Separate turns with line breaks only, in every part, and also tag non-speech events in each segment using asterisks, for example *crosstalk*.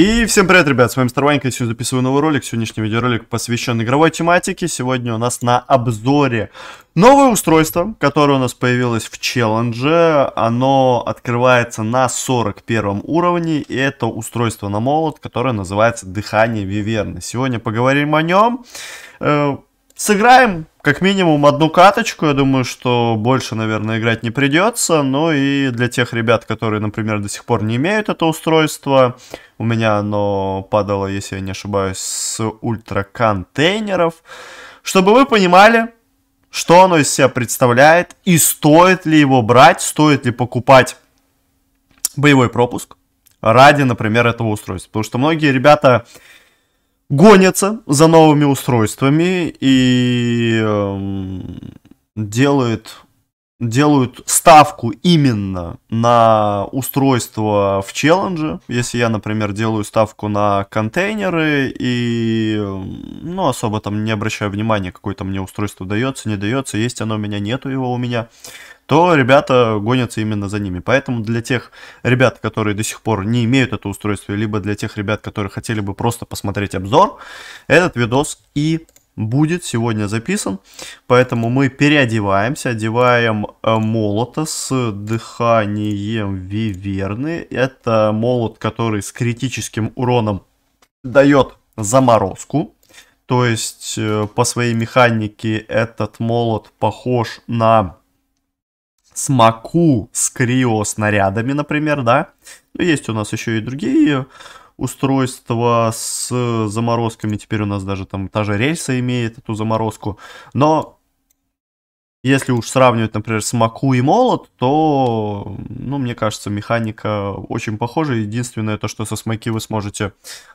И всем привет, ребят, с вами Мистер Ванька, сегодня записываю новый ролик, сегодняшний видеоролик посвящен игровой тематике. Сегодня у нас на обзоре новое устройство, которое у нас появилось в челлендже. Оно открывается на 41 уровне, и это устройство на молот, которое называется «Дыхание Виверны». Сегодня поговорим о нем э, Сыграем как минимум одну каточку. Я думаю, что больше, наверное, играть не придется. Но ну и для тех ребят, которые, например, до сих пор не имеют это устройство, у меня оно падало, если я не ошибаюсь, с ультраконтейнеров. Чтобы вы понимали, что оно из себя представляет и стоит ли его брать, стоит ли покупать боевой пропуск ради, например, этого устройства. Потому что многие ребята гонятся за новыми устройствами и эм, делают делают ставку именно на устройство в челлендже. Если я, например, делаю ставку на контейнеры и эм, ну, особо там не обращаю внимания, какое-то мне устройство дается, не дается, есть оно у меня, нету его у меня то ребята гонятся именно за ними. Поэтому для тех ребят, которые до сих пор не имеют это устройство, либо для тех ребят, которые хотели бы просто посмотреть обзор, этот видос и будет сегодня записан. Поэтому мы переодеваемся, одеваем э, молота с дыханием виверны. Это молот, который с критическим уроном дает заморозку. То есть э, по своей механике этот молот похож на с с крио снарядами, например, да. Но ну, есть у нас еще и другие устройства с заморозками. Теперь у нас даже там та же рельса имеет эту заморозку. Но если уж сравнивать, например, с Маку и Молот, то, ну, мне кажется, механика очень похожа. Единственное то, что со Смоки вы сможете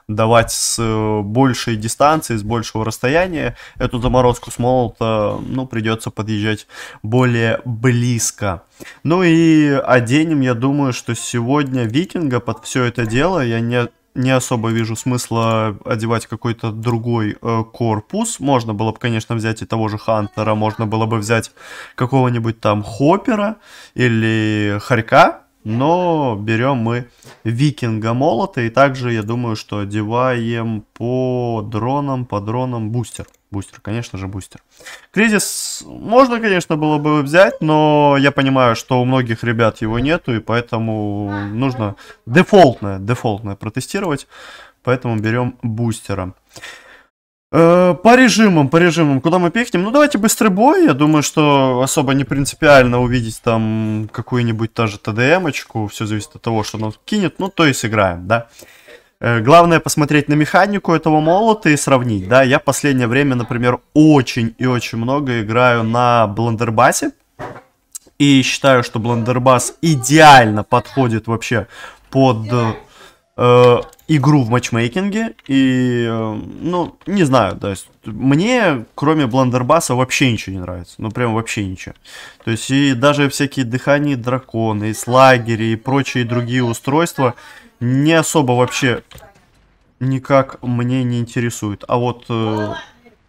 давать с э, большей дистанции, с большего расстояния. Эту заморозку с Молота, ну, придется подъезжать более близко. Ну и оденем, я думаю, что сегодня Викинга под все это дело. Я не не особо вижу смысла одевать какой-то другой э, корпус. Можно было бы, конечно, взять и того же Хантера, можно было бы взять какого-нибудь там хопера или Харька, но берем мы Викинга Молота. И также, я думаю, что одеваем по дронам, по дронам бустер. Бустер, конечно же, бустер. Кризис можно, конечно, было бы взять, но я понимаю, что у многих ребят его нету, и поэтому нужно дефолтное, дефолтное протестировать. Поэтому берем бустера. Э, по режимам, по режимам, куда мы пихнем? Ну, давайте быстрый бой. Я думаю, что особо не принципиально увидеть там какую-нибудь та же ТДМочку. Все зависит от того, что нас кинет. Ну, то и сыграем, да. Э, главное посмотреть на механику этого молота и сравнить, да. Я последнее время, например, очень и очень много играю на блендербасе. И считаю, что блендербас идеально подходит вообще под... Э, игру в матчмейкинге, и, э, ну, не знаю, то есть мне, кроме Бландербаса, вообще ничего не нравится, ну, прям вообще ничего. То есть и даже всякие дыхания драконы, и слагери, и прочие другие устройства не особо вообще никак мне не интересуют. А вот э,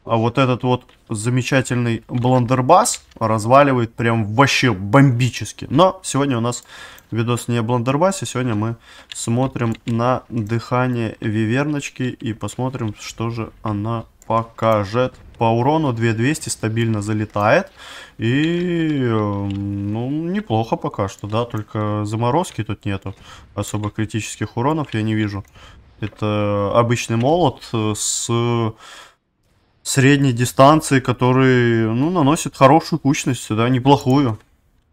а вот этот вот замечательный бландербас разваливает прям вообще бомбически. Но сегодня у нас видос не о бландербасе, сегодня мы смотрим на дыхание виверночки и посмотрим, что же она покажет. По урону 2200 стабильно залетает. И, ну, неплохо пока что, да, только заморозки тут нету. Особо критических уронов я не вижу. Это обычный молот с средней дистанции, который, ну, наносит хорошую кучность, да, неплохую.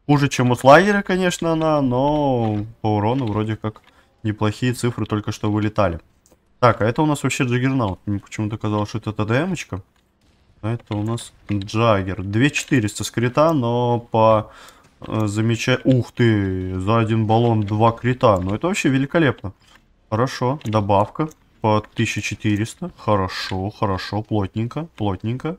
Хуже, чем у лагеря, конечно, она, но по урону вроде как неплохие цифры только что вылетали. Так, а это у нас вообще Джаггернаут. Мне почему-то казалось, что это ТДМочка. А это у нас Джаггер. 2400 с крита, но по э, Ух ты, за один баллон два крита. Ну это вообще великолепно. Хорошо, добавка по 1400. Хорошо, хорошо, плотненько, плотненько.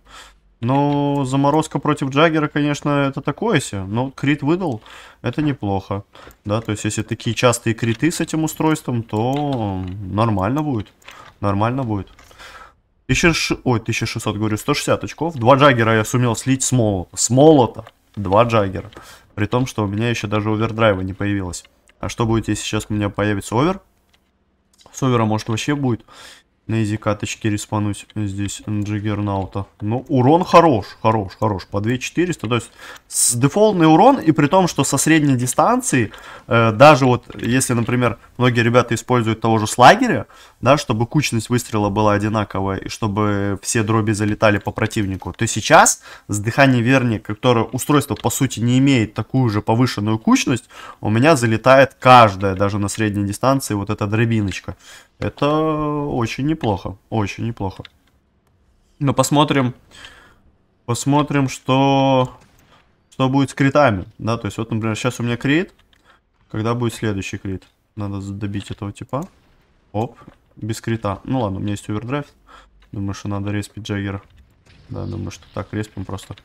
Но заморозка против Джаггера, конечно, это такое себе. Но крит выдал, это неплохо. Да, то есть, если такие частые криты с этим устройством, то нормально будет. Нормально будет. 1600, ой, 1600, говорю, 160 очков. Два Джаггера я сумел слить с молота. С молота! Два Джаггера. При том, что у меня еще даже овердрайва не появилось. А что будет, если сейчас у меня появится овер? Совера, может, вообще будет на изи каточке респануть э, здесь джиггернаута. Ну, урон хорош, хорош, хорош. По 2400, то есть с дефолтный урон, и при том, что со средней дистанции, э, даже вот если, например, многие ребята используют того же слагеря, да, чтобы кучность выстрела была одинаковая, и чтобы все дроби залетали по противнику, то сейчас с дыханием верни, которое устройство по сути не имеет такую же повышенную кучность, у меня залетает каждая, даже на средней дистанции, вот эта дробиночка. Это очень неплохо, очень неплохо. Но посмотрим, посмотрим, что, что будет с критами, да, то есть вот, например, сейчас у меня крит, когда будет следующий крит? Надо добить этого типа. Оп, без крита. Ну ладно, у меня есть овердрайв. Думаю, что надо респить Джаггера. Да, думаю, что так респим просто.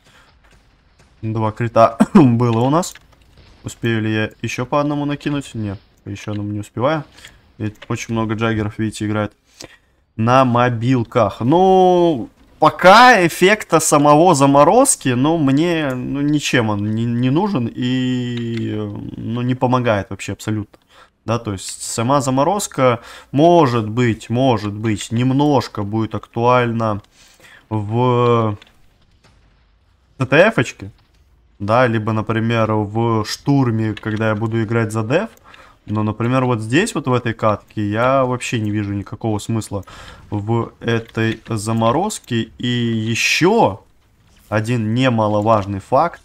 Два крита *coughs* было у нас. Успею ли я еще по одному накинуть? Нет, еще одному не успеваю. Ведь очень много джаггеров, видите, играет на мобилках. Ну, пока эффекта самого заморозки, ну, мне ну, ничем он не, не нужен и ну, не помогает вообще абсолютно. Да, то есть сама заморозка может быть, может быть, немножко будет актуальна в ТТФ-очке, да, либо, например, в штурме, когда я буду играть за деф, но, например, вот здесь, вот в этой катке, я вообще не вижу никакого смысла в этой заморозке. И еще один немаловажный факт,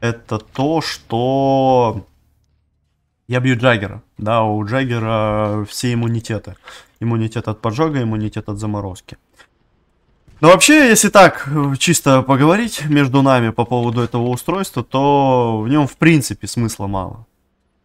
это то, что я бью Джаггера. Да, у Джаггера все иммунитеты. Иммунитет от поджога, иммунитет от заморозки. Но вообще, если так чисто поговорить между нами по поводу этого устройства, то в нем в принципе смысла мало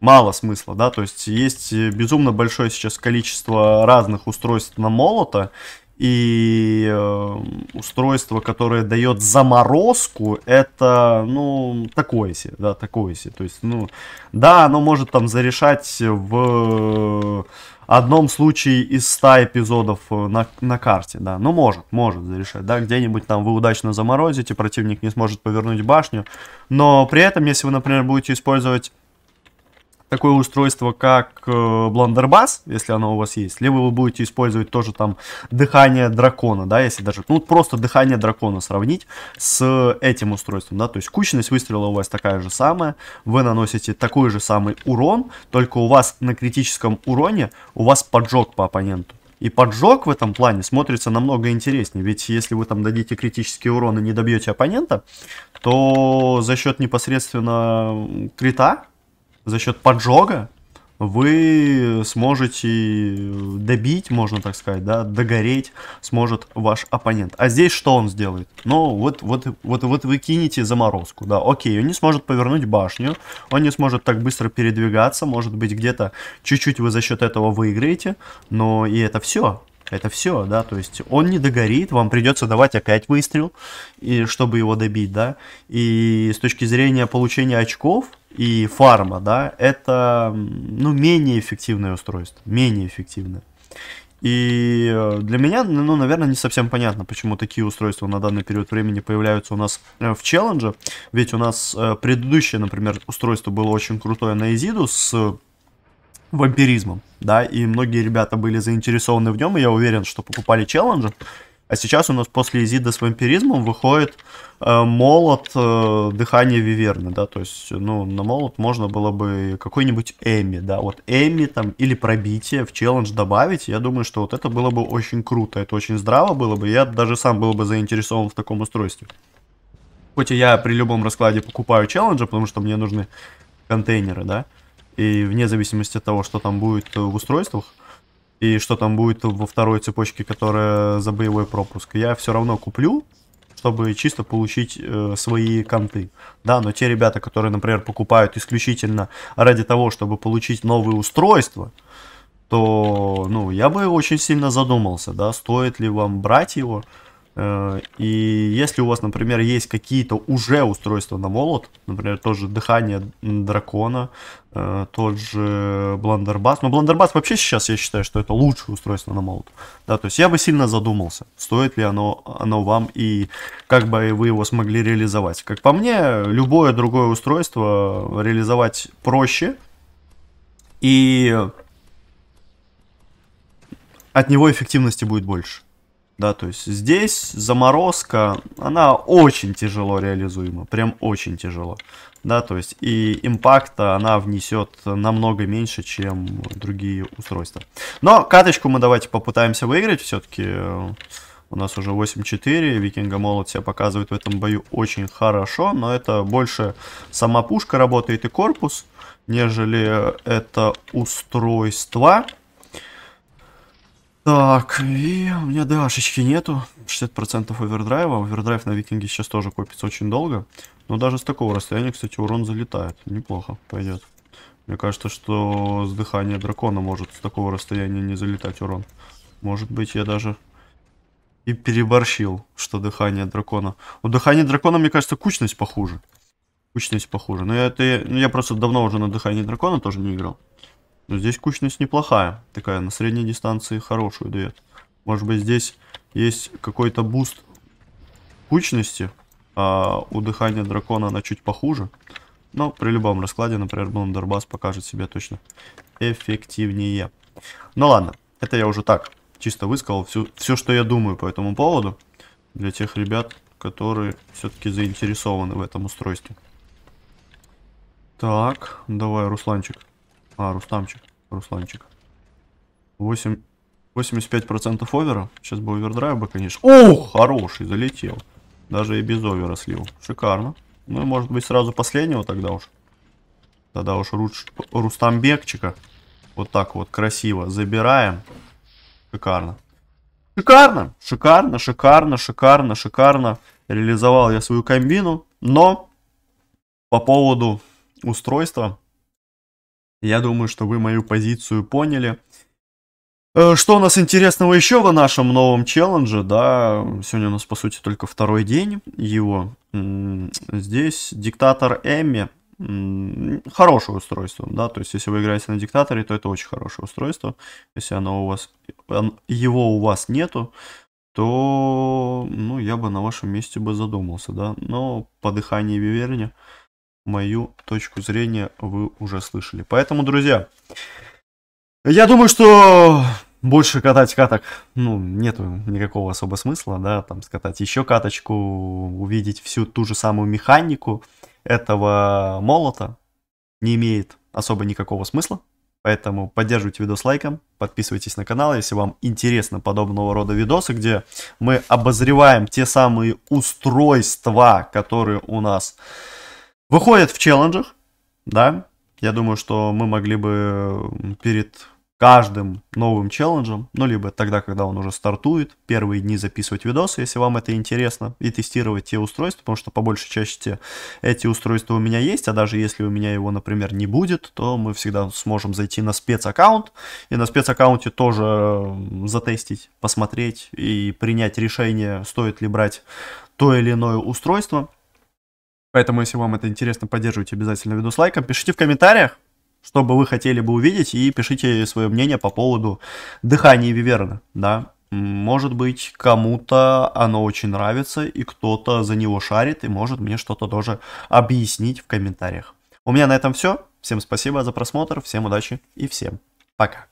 мало смысла, да, то есть есть э, безумно большое сейчас количество разных устройств на молота, и э, устройство, которое дает заморозку, это, ну, такое себе, да, такое себе. То есть, ну, да, оно может там зарешать в одном случае из 100 эпизодов э, на, на карте, да, ну, может, может зарешать, да, где-нибудь там вы удачно заморозите, противник не сможет повернуть башню, но при этом, если вы, например, будете использовать такое устройство, как э, бландербас, если оно у вас есть, либо вы будете использовать тоже там дыхание дракона, да, если даже, ну, просто дыхание дракона сравнить с этим устройством, да, то есть кучность выстрела у вас такая же самая, вы наносите такой же самый урон, только у вас на критическом уроне у вас поджог по оппоненту. И поджог в этом плане смотрится намного интереснее, ведь если вы там дадите критический урон и не добьете оппонента, то за счет непосредственно крита за счет поджога вы сможете добить, можно так сказать, да, догореть сможет ваш оппонент. А здесь что он сделает? Ну, вот, вот, вот, вот вы кинете заморозку, да, окей, он не сможет повернуть башню, он не сможет так быстро передвигаться, может быть, где-то чуть-чуть вы за счет этого выиграете, но и это все, это все, да, то есть он не догорит, вам придется давать опять выстрел, и, чтобы его добить, да. И с точки зрения получения очков и фарма, да, это, ну, менее эффективное устройство, менее эффективное. И э, для меня, ну, наверное, не совсем понятно, почему такие устройства на данный период времени появляются у нас э, в челлендже. Ведь у нас э, предыдущее, например, устройство было очень крутое на Изиду с вампиризмом, да, и многие ребята были заинтересованы в нем, и я уверен, что покупали челленджи. А сейчас у нас после Изида с вампиризмом выходит э, молот э, дыхания Виверны, да, то есть, ну, на молот можно было бы какой-нибудь Эми, да, вот Эми там или пробитие в челлендж добавить, я думаю, что вот это было бы очень круто, это очень здраво было бы, я даже сам был бы заинтересован в таком устройстве. Хоть и я при любом раскладе покупаю челленджи, потому что мне нужны контейнеры, да, э, и вне зависимости от того, что там будет э, в устройствах, и что там будет во второй цепочке, которая за боевой пропуск, я все равно куплю, чтобы чисто получить э, свои конты. Да, но те ребята, которые, например, покупают исключительно ради того, чтобы получить новые устройства, то, ну, я бы очень сильно задумался, да, стоит ли вам брать его, Э, и если у вас, например, есть какие-то уже устройства на молот, например, тоже дыхание дракона, э, тот же бландербас, но бландербас вообще сейчас я считаю, что это лучшее устройство на молот. Да, то есть я бы сильно задумался, стоит ли оно, оно вам и как бы вы его смогли реализовать. Как по мне, любое другое устройство реализовать проще и от него эффективности будет больше. Да, то есть здесь заморозка, она очень тяжело реализуема, прям очень тяжело. Да, то есть и импакта она внесет намного меньше, чем другие устройства. Но каточку мы давайте попытаемся выиграть все-таки. Э, у нас уже 8-4, Викинга Молот себя показывает в этом бою очень хорошо, но это больше сама пушка работает и корпус, нежели это устройство. Так, и у меня Дашечки нету. 60% овердрайва. Овердрайв на Викинге сейчас тоже копится очень долго. Но даже с такого расстояния, кстати, урон залетает. Неплохо пойдет. Мне кажется, что с дыхания дракона может с такого расстояния не залетать урон. Может быть, я даже и переборщил, что дыхание дракона. У дыхания дракона, мне кажется, кучность похуже. Кучность похуже. Но я, это, я ну, просто давно уже на дыхании дракона тоже не играл. Но ну, здесь кучность неплохая. Такая, на средней дистанции хорошую дает. Может быть, здесь есть какой-то буст кучности, а у дыхания дракона она чуть похуже. Но при любом раскладе, например, Блондербас покажет себя точно эффективнее. Ну ладно, это я уже так чисто высказал все, что я думаю по этому поводу. Для тех ребят, которые все-таки заинтересованы в этом устройстве. Так, давай, Русланчик, а, Рустамчик, Русланчик. 8... 85% овера. Сейчас бы овердрайв бы, конечно. О, хороший, залетел. Даже и без овера слил. Шикарно. Ну может быть сразу последнего тогда уж. Тогда уж Ру... Рустамбекчика. Вот так вот красиво забираем. Шикарно. Шикарно, шикарно, шикарно, шикарно, шикарно. Реализовал я свою комбину. Но по поводу устройства я думаю, что вы мою позицию поняли. Э, что у нас интересного еще в нашем новом челлендже, да, сегодня у нас, по сути, только второй день его. Здесь диктатор Эмми, хорошее устройство, да, то есть если вы играете на диктаторе, то это очень хорошее устройство. Если оно у вас, его у вас нету, то, ну, я бы на вашем месте бы задумался, да, но по дыханию Виверни мою точку зрения вы уже слышали. Поэтому, друзья, я думаю, что больше катать каток, ну, нету никакого особо смысла, да, там скатать еще каточку, увидеть всю ту же самую механику этого молота не имеет особо никакого смысла. Поэтому поддерживайте видос лайком, подписывайтесь на канал, если вам интересно подобного рода видосы, где мы обозреваем те самые устройства, которые у нас э, Выходит в челленджах, да. Я думаю, что мы могли бы перед каждым новым челленджем, ну, либо тогда, когда он уже стартует, первые дни записывать видосы, если вам это интересно, и тестировать те устройства, потому что по большей части эти устройства у меня есть, а даже если у меня его, например, не будет, то мы всегда сможем зайти на спецаккаунт, и на спецаккаунте тоже затестить, посмотреть и принять решение, стоит ли брать то или иное устройство, Поэтому, если вам это интересно, поддерживайте обязательно видос лайком. Пишите в комментариях, что бы вы хотели бы увидеть, и пишите свое мнение по поводу дыхания Виверна, да. Может быть, кому-то оно очень нравится, и кто-то за него шарит, и может мне что-то тоже объяснить в комментариях. У меня на этом все. Всем спасибо за просмотр, всем удачи и всем пока.